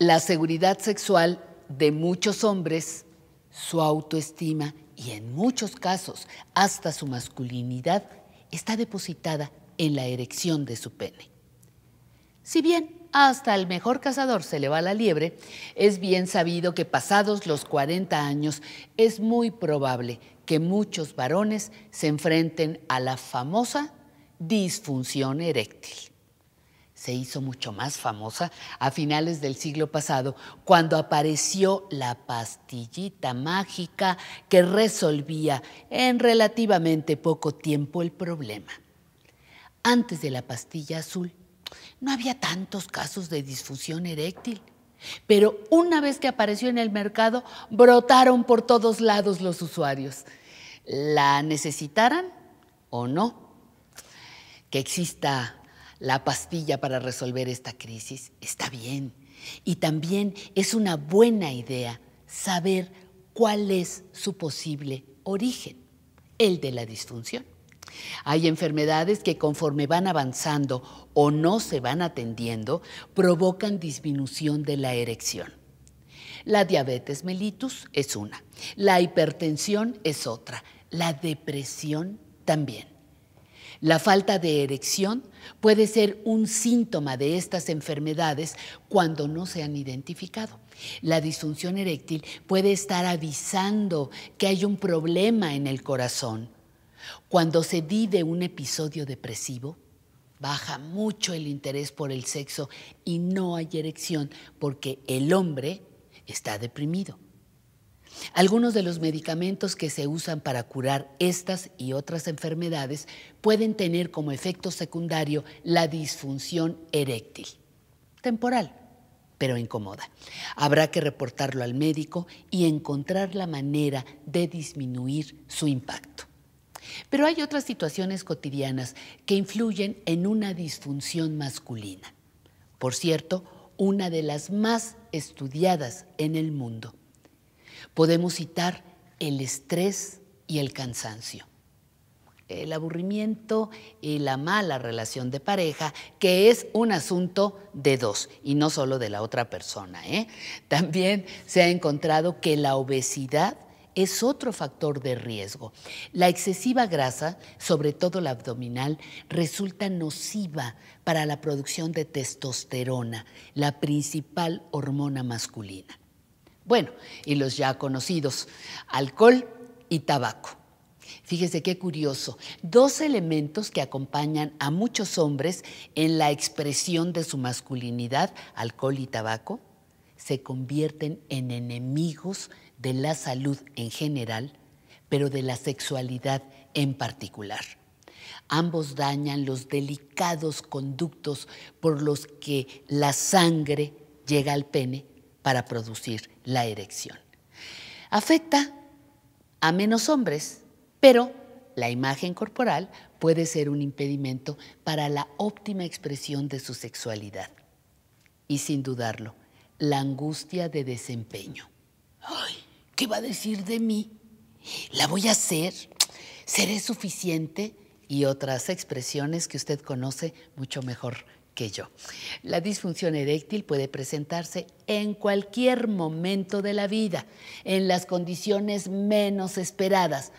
la seguridad sexual de muchos hombres, su autoestima y en muchos casos hasta su masculinidad está depositada en la erección de su pene. Si bien hasta el mejor cazador se le va la liebre, es bien sabido que pasados los 40 años es muy probable que muchos varones se enfrenten a la famosa disfunción eréctil se hizo mucho más famosa a finales del siglo pasado, cuando apareció la pastillita mágica que resolvía en relativamente poco tiempo el problema. Antes de la pastilla azul, no había tantos casos de disfunción eréctil, pero una vez que apareció en el mercado, brotaron por todos lados los usuarios. La necesitaran o no. Que exista la pastilla para resolver esta crisis, está bien. Y también es una buena idea saber cuál es su posible origen, el de la disfunción. Hay enfermedades que conforme van avanzando o no se van atendiendo, provocan disminución de la erección. La diabetes mellitus es una, la hipertensión es otra, la depresión también. La falta de erección puede ser un síntoma de estas enfermedades cuando no se han identificado. La disfunción eréctil puede estar avisando que hay un problema en el corazón. Cuando se vive un episodio depresivo, baja mucho el interés por el sexo y no hay erección porque el hombre está deprimido. Algunos de los medicamentos que se usan para curar estas y otras enfermedades pueden tener como efecto secundario la disfunción eréctil, temporal, pero incomoda. Habrá que reportarlo al médico y encontrar la manera de disminuir su impacto. Pero hay otras situaciones cotidianas que influyen en una disfunción masculina. Por cierto, una de las más estudiadas en el mundo Podemos citar el estrés y el cansancio el aburrimiento y la mala relación de pareja, que es un asunto de dos y no solo de la otra persona. ¿eh? También se ha encontrado que la obesidad es otro factor de riesgo. La excesiva grasa, sobre todo la abdominal, resulta nociva para la producción de testosterona, la principal hormona masculina. Bueno, y los ya conocidos, alcohol y tabaco. Fíjese qué curioso, dos elementos que acompañan a muchos hombres en la expresión de su masculinidad, alcohol y tabaco, se convierten en enemigos de la salud en general, pero de la sexualidad en particular. Ambos dañan los delicados conductos por los que la sangre llega al pene para producir la erección. Afecta a menos hombres, pero la imagen corporal puede ser un impedimento para la óptima expresión de su sexualidad. Y sin dudarlo, la angustia de desempeño. ¡Ay! ¿Qué va a decir de mí? ¿La voy a hacer? ¿Seré suficiente? Y otras expresiones que usted conoce mucho mejor la disfunción eréctil puede presentarse en cualquier momento de la vida, en las condiciones menos esperadas,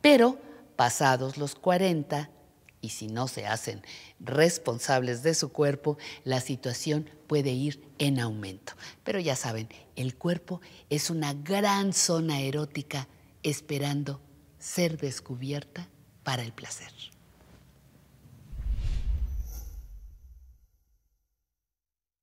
pero pasados los 40 y si no se hacen responsables de su cuerpo, la situación puede ir en aumento. Pero ya saben, el cuerpo es una gran zona erótica esperando ser descubierta para el placer.